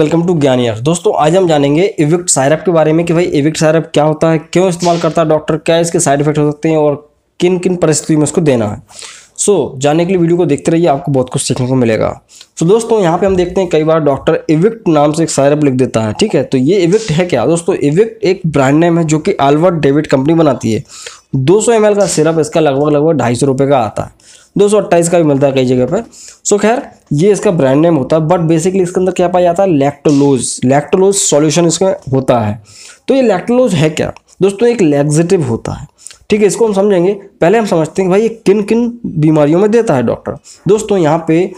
welcome to ज्ञान यार दोस्तों आज हम जानेंगे इविक्ट सायरप के बारे में कि भाई इविक्ट सायरप क्या होता है क्यों इस्तेमाल करता है डॉक्टर क्या इसके साइड इफेक्ट हो सकते हैं और किन किन परिस्थिति में उसको देना है सो so, जानने के लिए वीडियो को देखते रहिए आपको बहुत कुछ सीखने को मिलेगा सो so, दोस्तों यहाँ पे हम देखते हैं कई बार डॉक्टर इविक्ट नाम से एक सायरप लिख देता है ठीक है तो ये इविक्ट है क्या दोस्तों इविक्ट एक ब्रांड नेम है जो कि आलवर्ट डेविड कंपनी बनाती है दो सौ का सिरप इसका लगभग लगभग ढाई सौ का आता है दो सौ अट्ठाईस का भी मिलता है कई जगह पर सो खैर ये इसका ब्रांड नेम होता है बट बेसिकली इसके अंदर क्या पाया जाता है लैक्टोलोज लैक्टोलोज सॉल्यूशन इसमें होता है तो ये लैक्टोलोज है क्या दोस्तों एक लैग्जेटिव होता है ठीक है इसको हम समझेंगे पहले हम समझते हैं भाई ये किन किन बीमारियों में देता है डॉक्टर दोस्तों यहाँ पे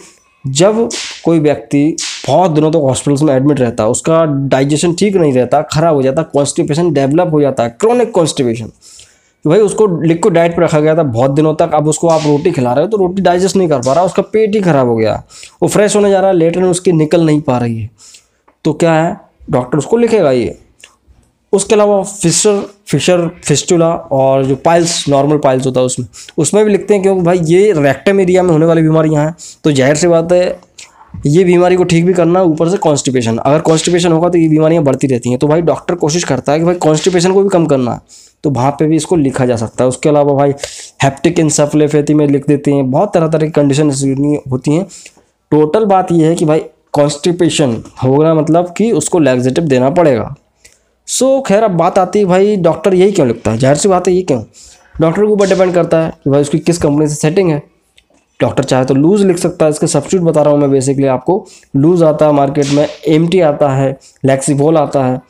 जब कोई व्यक्ति बहुत दिनों तक तो हॉस्पिटल्स में एडमिट रहता है उसका डाइजेशन ठीक नहीं रहता खराब हो जाता कॉन्स्टिपेशन डेवलप हो जाता है क्रॉनिक कॉन्स्टिपेशन कि भाई उसको लिक्विड डाइट पर रखा गया था बहुत दिनों तक अब उसको आप रोटी खिला रहे हो तो रोटी डाइजेस्ट नहीं कर पा रहा उसका पेट ही खराब हो गया वो फ्रेश होने जा रहा है लेटर में उसकी निकल नहीं पा रही है तो क्या है डॉक्टर उसको लिखेगा ये उसके अलावा फिशर फिशर फिस्टूला और जो पाइल्स नॉर्मल पाइल्स होता है उसमें उसमें भी लिखते हैं क्योंकि भाई ये रेक्टम एरिया में होने वाली बीमारियाँ हैं तो ज़ाहिर सी बात है ये बीमारी को ठीक भी करना ऊपर से कॉन्स्टिपेशन अगर कॉन्स्टिपेशन होगा तो ये बीमारियाँ बढ़ती रहती हैं तो भाई डॉक्टर कोशिश करता है कि भाई कॉन्स्टिपेशन को भी कम करना तो वहाँ पे भी इसको लिखा जा सकता है उसके अलावा भाई हैप्टिक इंसेफलेपैथी में लिख देते हैं बहुत तरह तरह की कंडीशन होती हैं टोटल बात यह है कि भाई कॉन्स्टिपेशन होगा मतलब कि उसको लैगजेटिव देना पड़ेगा सो so, खैर अब बात आती है भाई डॉक्टर यही क्यों लिखता है जाहिर सी बात है ये क्यों डॉक्टर के ऊपर डिपेंड करता है कि भाई उसकी किस कंपनी से सेटिंग है डॉक्टर चाहे तो लूज़ लिख सकता है इसके सब्सिट्यूट बता रहा हूँ मैं बेसिकली आपको लूज़ आता है मार्केट में एम आता है लैक्सीबोल आता है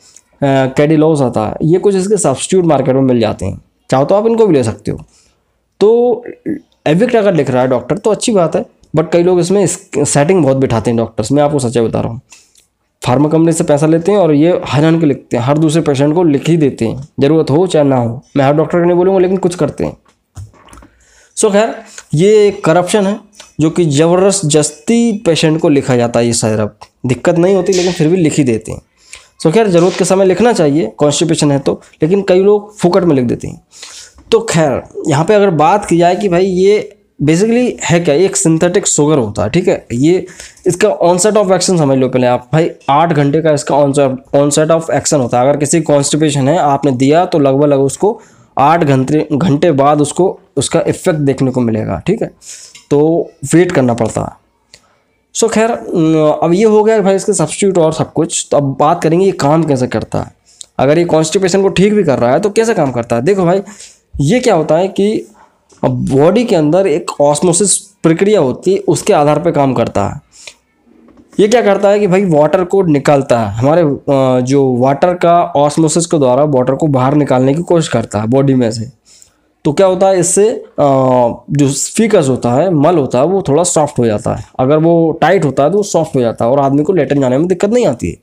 कैडिलोस आता है ये कुछ इसके सब्सिट्यूट मार्केट में मिल जाते हैं चाहो तो आप इनको भी ले सकते हो तो एविक्ट अगर लिख रहा है डॉक्टर तो अच्छी बात है बट कई लोग इसमें सेटिंग बहुत बिठाते हैं डॉक्टर्स मैं आपको सच्चाई बता रहा हूँ फार्मा कंपनी से पैसा लेते हैं और ये हरान के लिखते हैं हर दूसरे पेशेंट को लिख ही देते हैं ज़रूरत हो चाहे ना हो मैं हर डॉक्टर को नहीं बोलूँगा लेकिन कुछ करते हैं सो खैर ये करप्शन है जो कि जस्ती पेशेंट को लिखा जाता है ये सैरप दिक्कत नहीं होती लेकिन फिर भी लिख ही देते हैं सो खैर ज़रूरत के समय लिखना चाहिए कॉन्स्टिपेशन है तो लेकिन कई लोग फुकट में लिख देते हैं तो खैर यहाँ पे अगर बात की जाए कि भाई ये बेसिकली है क्या एक सिंथेटिक शुगर होता है ठीक है ये इसका ऑनसेट ऑफ एक्शन समझ लो पहले आप भाई आठ घंटे का इसका ऑनसेट ऑफ एक्शन होता है अगर किसी कॉन्स्टिपेशन है आपने दिया तो लगभग लग उसको आठ घंटे घंटे बाद उसको उसका इफ़ेक्ट देखने को मिलेगा ठीक है तो वेट करना पड़ता है सो खैर अब ये हो गया भाई इसके सब्सिट्यूट और सब कुछ तो अब बात करेंगे ये काम कैसे करता है अगर ये कॉन्स्टिपेशन को ठीक भी कर रहा है तो कैसे काम करता है देखो भाई ये क्या होता है कि बॉडी के अंदर एक ऑस्मोसिस प्रक्रिया होती है उसके आधार पर काम करता है ये क्या करता है कि भाई वाटर को निकालता है हमारे जो वाटर का ऑस्मोसिस के द्वारा वाटर को बाहर निकालने की कोशिश करता है बॉडी में से तो क्या होता है इससे जो फीकस होता है मल होता है वो थोड़ा सॉफ्ट हो जाता है अगर वो टाइट होता है तो वो सॉफ्ट हो जाता है और आदमी को लेटन जाने में दिक्कत नहीं आती है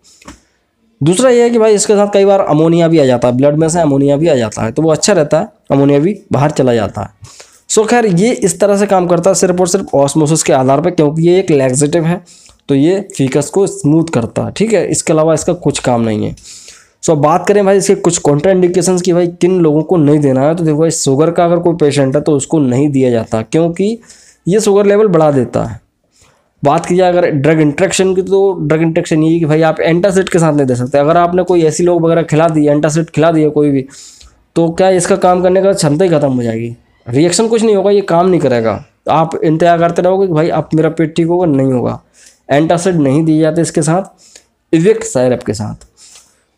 दूसरा ये है कि भाई इसके साथ कई बार अमोनिया भी आ जाता है ब्लड में से अमोनिया भी आ जाता है तो वो अच्छा रहता है अमोनिया भी बाहर चला जाता है सो खैर ये इस तरह से काम करता है सिर्फ और सिर्फ ऑस्मोसिस के आधार पर क्योंकि ये एक लैगजेटिव है तो ये फीकस को स्मूथ करता है ठीक है इसके अलावा इसका कुछ काम नहीं है सो बात करें भाई इसके कुछ इंडिकेशन की भाई किन लोगों को नहीं देना है तो देखो भाई शुगर का अगर कोई पेशेंट है तो उसको नहीं दिया जाता क्योंकि ये शुगर लेवल बढ़ा देता है बात की जाए अगर ड्रग इंट्रेक्शन की तो ड्रग इंट्रेक्शन ये कि भाई आप एंटासिड के साथ नहीं दे सकते अगर आपने कोई ऐसी लोग वगैरह खिला दिए एंटासिड खिला दिया कोई भी तो क्या इसका काम करने का क्षमता ही खत्म हो जाएगी रिएक्शन कुछ नहीं होगा ये काम नहीं करेगा आप इंतजार करते रहोगे कि भाई आप मेरा पेट ठीक होगा नहीं होगा एंटासिड नहीं दिए जाते इसके साथ इवेक्ट साइरप के साथ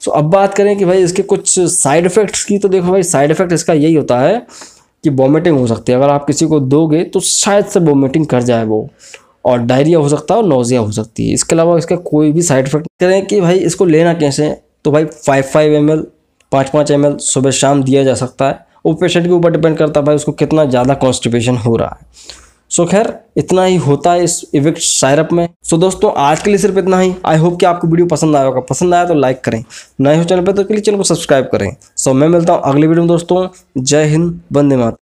सो अब बात करें कि भाई इसके कुछ साइड इफ़ेक्ट्स की तो देखो भाई साइड इफ़ेक्ट इसका यही होता है कि वॉमिटिंग हो सकती है अगर आप किसी को दोगे तो शायद से वॉमिटिंग कर जाए वो और डायरिया हो सकता है और नोजिया हो सकती है इसके अलावा इसका कोई भी साइड इफ़ेक्ट करें कि भाई इसको लेना कैसे तो भाई फाइव फाइव एम एल पाँच पाँच एम एल सुबह शाम दिया जा सकता है वो पेशेंट के ऊपर डिपेंड करता है भाई उसको कितना ज़्यादा कॉन्स्टिपेशन हो रहा है सो खैर इतना ही होता है इस इविक्ट शायरअप में सो दोस्तों आज के लिए सिर्फ इतना ही आई होप कि आपको वीडियो पसंद आया होगा पसंद आया तो लाइक करें नए हो चैनल पर तो चैनल को सब्सक्राइब करें सो मैं मिलता हूँ अगली वीडियो में दोस्तों जय हिंद बंदे मात